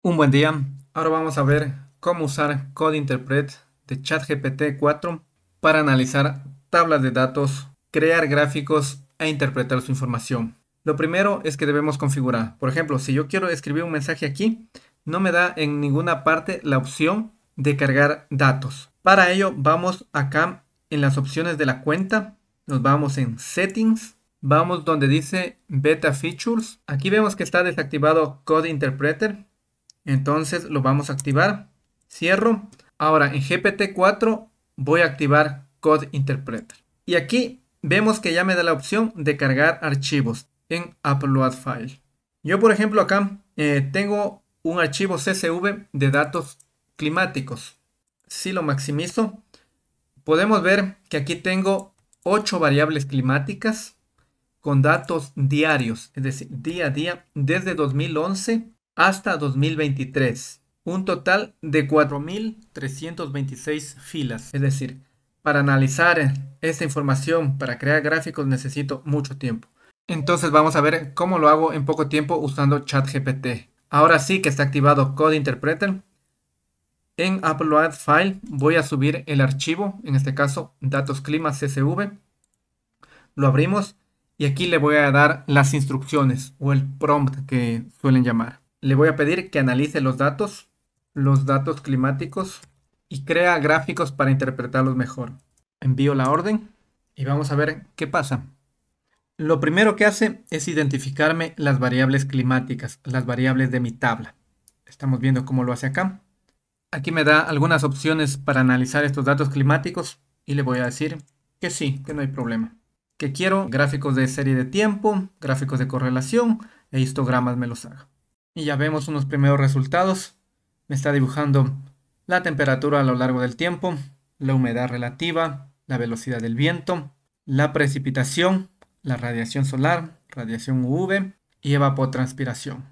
Un buen día. Ahora vamos a ver cómo usar Code Interpret de ChatGPT 4 para analizar tablas de datos, crear gráficos e interpretar su información. Lo primero es que debemos configurar. Por ejemplo, si yo quiero escribir un mensaje aquí, no me da en ninguna parte la opción de cargar datos. Para ello vamos acá en las opciones de la cuenta, nos vamos en Settings, vamos donde dice Beta Features. Aquí vemos que está desactivado Code Interpreter entonces lo vamos a activar. Cierro. Ahora en GPT-4 voy a activar Code Interpreter. Y aquí vemos que ya me da la opción de cargar archivos en Upload File. Yo por ejemplo acá eh, tengo un archivo CSV de datos climáticos. Si lo maximizo, podemos ver que aquí tengo 8 variables climáticas con datos diarios, es decir, día a día, desde 2011 hasta 2023. Un total de 4.326 filas. Es decir, para analizar esta información, para crear gráficos, necesito mucho tiempo. Entonces vamos a ver cómo lo hago en poco tiempo usando ChatGPT. Ahora sí que está activado Code Interpreter. En Upload File voy a subir el archivo, en este caso datos clima CSV. Lo abrimos y aquí le voy a dar las instrucciones o el prompt que suelen llamar le voy a pedir que analice los datos, los datos climáticos y crea gráficos para interpretarlos mejor. Envío la orden y vamos a ver qué pasa. Lo primero que hace es identificarme las variables climáticas, las variables de mi tabla. Estamos viendo cómo lo hace acá. Aquí me da algunas opciones para analizar estos datos climáticos y le voy a decir que sí, que no hay problema. Que quiero gráficos de serie de tiempo, gráficos de correlación e histogramas me los haga y ya vemos unos primeros resultados. Me está dibujando la temperatura a lo largo del tiempo, la humedad relativa, la velocidad del viento, la precipitación, la radiación solar, radiación UV y evapotranspiración.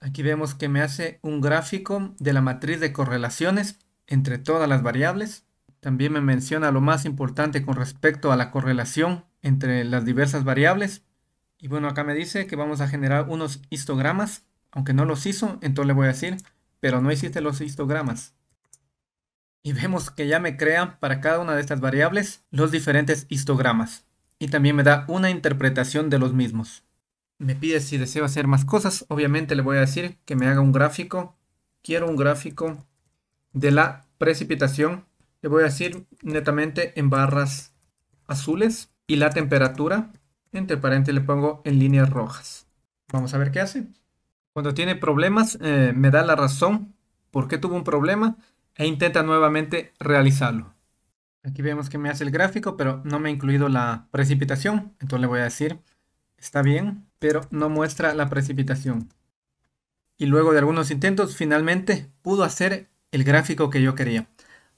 Aquí vemos que me hace un gráfico de la matriz de correlaciones entre todas las variables. También me menciona lo más importante con respecto a la correlación entre las diversas variables y bueno, acá me dice que vamos a generar unos histogramas, aunque no los hizo, entonces le voy a decir, pero no hiciste los histogramas. Y vemos que ya me crean para cada una de estas variables los diferentes histogramas. Y también me da una interpretación de los mismos. Me pide si deseo hacer más cosas. Obviamente le voy a decir que me haga un gráfico. Quiero un gráfico de la precipitación. Le voy a decir netamente en barras azules. Y la temperatura entre paréntesis le pongo en líneas rojas. Vamos a ver qué hace. Cuando tiene problemas, eh, me da la razón por qué tuvo un problema e intenta nuevamente realizarlo. Aquí vemos que me hace el gráfico, pero no me ha incluido la precipitación. Entonces le voy a decir, está bien, pero no muestra la precipitación. Y luego de algunos intentos, finalmente pudo hacer el gráfico que yo quería.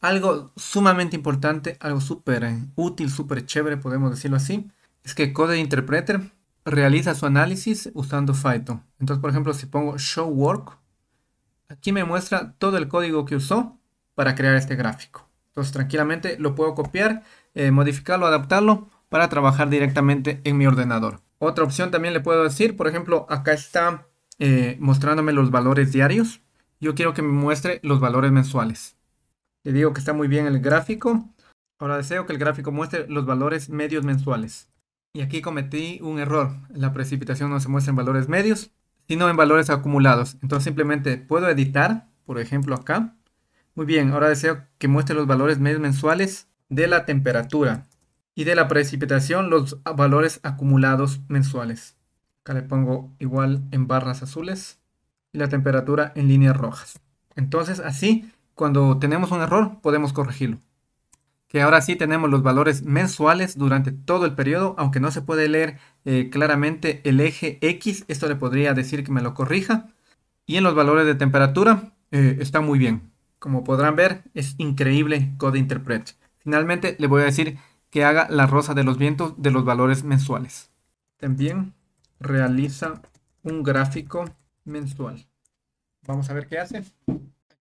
Algo sumamente importante, algo súper útil, súper chévere, podemos decirlo así es que Code e Interpreter realiza su análisis usando Python. Entonces, por ejemplo, si pongo show work, aquí me muestra todo el código que usó para crear este gráfico. Entonces, tranquilamente lo puedo copiar, eh, modificarlo, adaptarlo para trabajar directamente en mi ordenador. Otra opción también le puedo decir, por ejemplo, acá está eh, mostrándome los valores diarios. Yo quiero que me muestre los valores mensuales. Le digo que está muy bien el gráfico. Ahora deseo que el gráfico muestre los valores medios mensuales. Y aquí cometí un error. La precipitación no se muestra en valores medios, sino en valores acumulados. Entonces simplemente puedo editar, por ejemplo acá. Muy bien, ahora deseo que muestre los valores medios mensuales de la temperatura y de la precipitación los valores acumulados mensuales. Acá le pongo igual en barras azules y la temperatura en líneas rojas. Entonces así, cuando tenemos un error, podemos corregirlo ahora sí tenemos los valores mensuales durante todo el periodo, aunque no se puede leer eh, claramente el eje X, esto le podría decir que me lo corrija. Y en los valores de temperatura eh, está muy bien. Como podrán ver, es increíble Code Interpret. Finalmente le voy a decir que haga la rosa de los vientos de los valores mensuales. También realiza un gráfico mensual. Vamos a ver qué hace.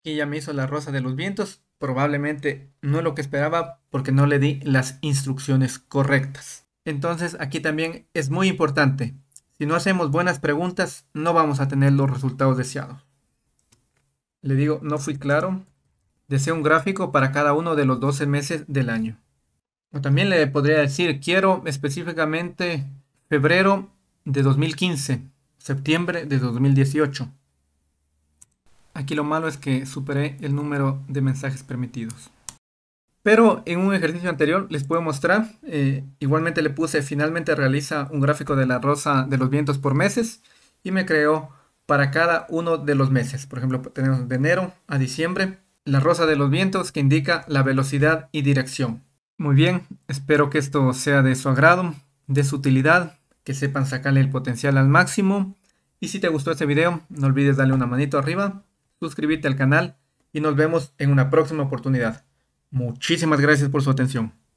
Y ya me hizo la rosa de los vientos. Probablemente no es lo que esperaba porque no le di las instrucciones correctas. Entonces aquí también es muy importante. Si no hacemos buenas preguntas, no vamos a tener los resultados deseados. Le digo, no fui claro. Deseo un gráfico para cada uno de los 12 meses del año. O también le podría decir, quiero específicamente febrero de 2015, septiembre de 2018. Aquí lo malo es que superé el número de mensajes permitidos. Pero en un ejercicio anterior les puedo mostrar, eh, igualmente le puse finalmente realiza un gráfico de la rosa de los vientos por meses y me creó para cada uno de los meses. Por ejemplo, tenemos de enero a diciembre la rosa de los vientos que indica la velocidad y dirección. Muy bien, espero que esto sea de su agrado, de su utilidad, que sepan sacarle el potencial al máximo. Y si te gustó este video, no olvides darle una manito arriba suscribirte al canal y nos vemos en una próxima oportunidad. Muchísimas gracias por su atención.